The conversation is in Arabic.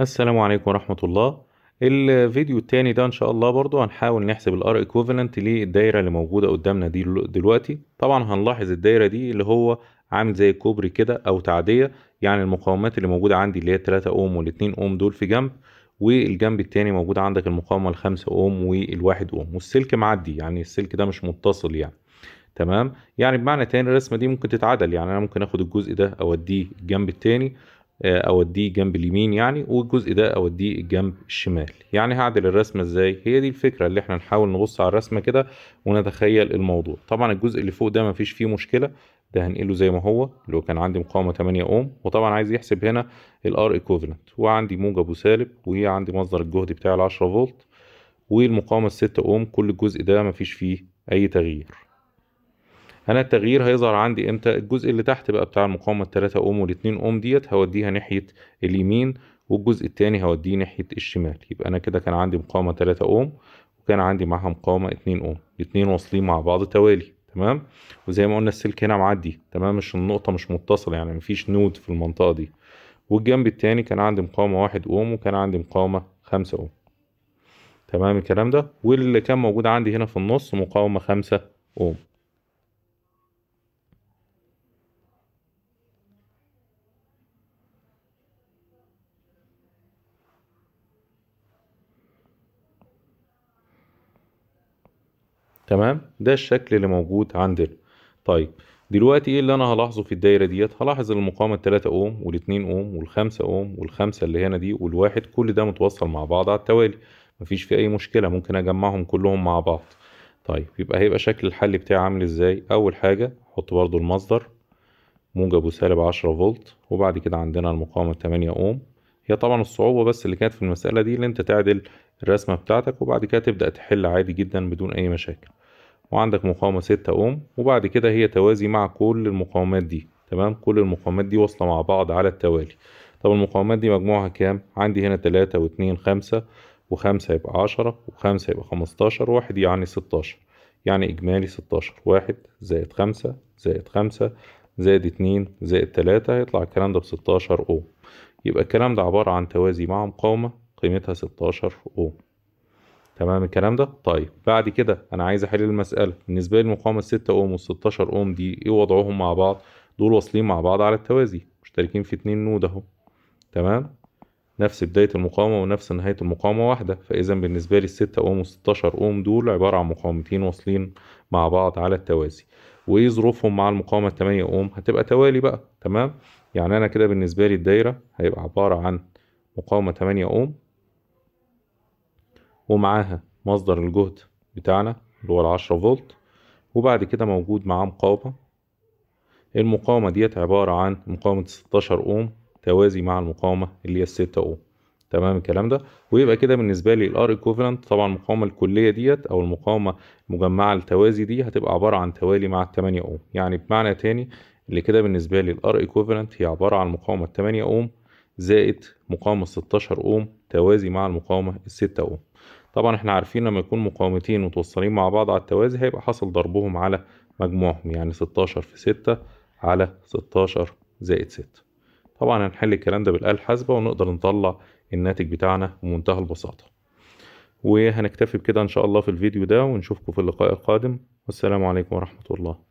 السلام عليكم ورحمة الله الفيديو التاني ده ان شاء الله برضو هنحاول نحسب الار ايكوفالنت للدايرة اللي موجودة قدامنا دي دلوقتي طبعا هنلاحظ الدايرة دي اللي هو عامل زي كوبري كده او تعدية يعني المقاومات اللي موجودة عندي اللي هي 3 اوم وال 2 اوم دول في جنب والجنب التاني موجود عندك المقاومة الخمسة اوم والواحد اوم والسلك معدي يعني السلك ده مش متصل يعني تمام يعني بمعنى تاني الرسمة دي ممكن تتعدل يعني انا ممكن اخد الجزء ده اوديه الجنب التاني آه، اوديه جنب اليمين يعني والجزء ده اوديه الجنب الشمال يعني هعدل الرسمه ازاي هي دي الفكره اللي احنا نحاول نبص على الرسمه كده ونتخيل الموضوع طبعا الجزء اللي فوق ده مفيش فيه مشكله ده هنقله زي ما هو اللي هو كان عندي مقاومه 8 اوم وطبعا عايز يحسب هنا الار ايكوفالنت وعندي موجب وسالب وعندي مصدر الجهد بتاع ال 10 فولت والمقاومه 6 اوم كل الجزء ده مفيش فيه اي تغيير انا التغيير هيظهر عندي امتى الجزء اللي تحت بقى بتاع المقاومه التلاتة اوم والاتنين اوم ديت هوديها ناحيه اليمين والجزء التاني هوديه ناحيه الشمال يبقى انا كده كان عندي مقاومه 3 اوم وكان عندي معاها مقاومه 2 اوم الاتنين واصلين مع بعض توالي تمام وزي ما قلنا السلك هنا معدي تمام مش النقطه مش متصله يعني مفيش نود في المنطقه دي والجنب التاني كان عندي مقاومه 1 اوم وكان عندي مقاومه 5 اوم تمام الكلام ده واللي كان موجود عندي هنا في النص مقاومه 5 اوم تمام ده الشكل اللي موجود عندنا طيب دلوقتي ايه اللي انا هلاحظه في الدايره ديت هلاحظ المقاومه التلاتة اوم والاتنين اوم والخمسة اوم والخمسة اللي هنا دي والواحد كل ده متوصل مع بعض على التوالي مفيش في اي مشكله ممكن اجمعهم كلهم مع بعض طيب يبقى هيبقى شكل الحل بتاعي عامل ازاي اول حاجه احط برده المصدر موجب وسالب عشرة فولت وبعد كده عندنا المقاومه 8 اوم هي طبعا الصعوبه بس اللي كانت في المساله دي ان انت تعدل الرسمة بتاعتك وبعد كده تبدأ تحل عادي جدا بدون أي مشاكل وعندك مقاومة ستة أوم وبعد كده هي توازي مع كل المقاومات دي تمام كل المقاومات دي واصلة مع بعض على التوالي طب المقاومات دي مجموعها كام عندي هنا تلاتة واتنين خمسة وخمسة يبقى عشرة وخمسة يبقى خمستاشر واحد يعني ستاشر يعني إجمالي ستاشر واحد زائد خمسة زائد خمسة زائد اتنين زائد تلاتة هيطلع الكلام ده بستاشر أوم يبقى الكلام ده عبارة عن توازي مع مقاومة قيمتها 16 اوم تمام الكلام ده طيب بعد كده انا عايز احل المساله بالنسبه لي المقاومه 6 اوم وال16 اوم دي ايه وضعهم مع بعض دول واصلين مع بعض على التوازي مشتركين في اتنين نود اهو تمام نفس بداية المقاومة ونفس نهاية المقاومة واحدة فإذا بالنسبة لي الستة أوم والستاشر أوم دول عبارة عن مقاومتين واصلين مع بعض على التوازي وإيه ظروفهم مع المقاومة التمانية أوم هتبقى توالي بقى تمام يعني أنا كده بالنسبة لي الدايرة هيبقى عبارة عن مقاومة تمانية أوم ومعاها مصدر الجهد بتاعنا اللي هو العشرة فولت وبعد كده موجود معاه مقاومة المقاومة ديت عبارة عن مقاومة ستاشر اوم توازي مع المقاومة اللي هي الستة اوم تمام الكلام ده ويبقى كده بالنسبه لي الار ايكوفالنت طبعا المقاومه الكليه ديت او المقاومه المجمعه التوازي دي هتبقى عباره عن توالي مع ال 8 اوم يعني بمعنى تاني اللي كده بالنسبه لي الار ايكوفالنت هي عباره عن مقاومه 8 اوم زائد مقاومه 16 اوم توازي مع المقاومه ال 6 اوم طبعا احنا عارفين لما يكون مقاومتين متوصلين مع بعض على التوازي هيبقى حاصل ضربهم على مجموعهم يعني 16 في 6 على 16 زائد 6 طبعا هنحل الكلام ده بالآلة الحاسبة ونقدر نطلع الناتج بتاعنا بمنتهى البساطة وهنكتفي بكده إن شاء الله في الفيديو ده ونشوفكم في اللقاء القادم والسلام عليكم ورحمة الله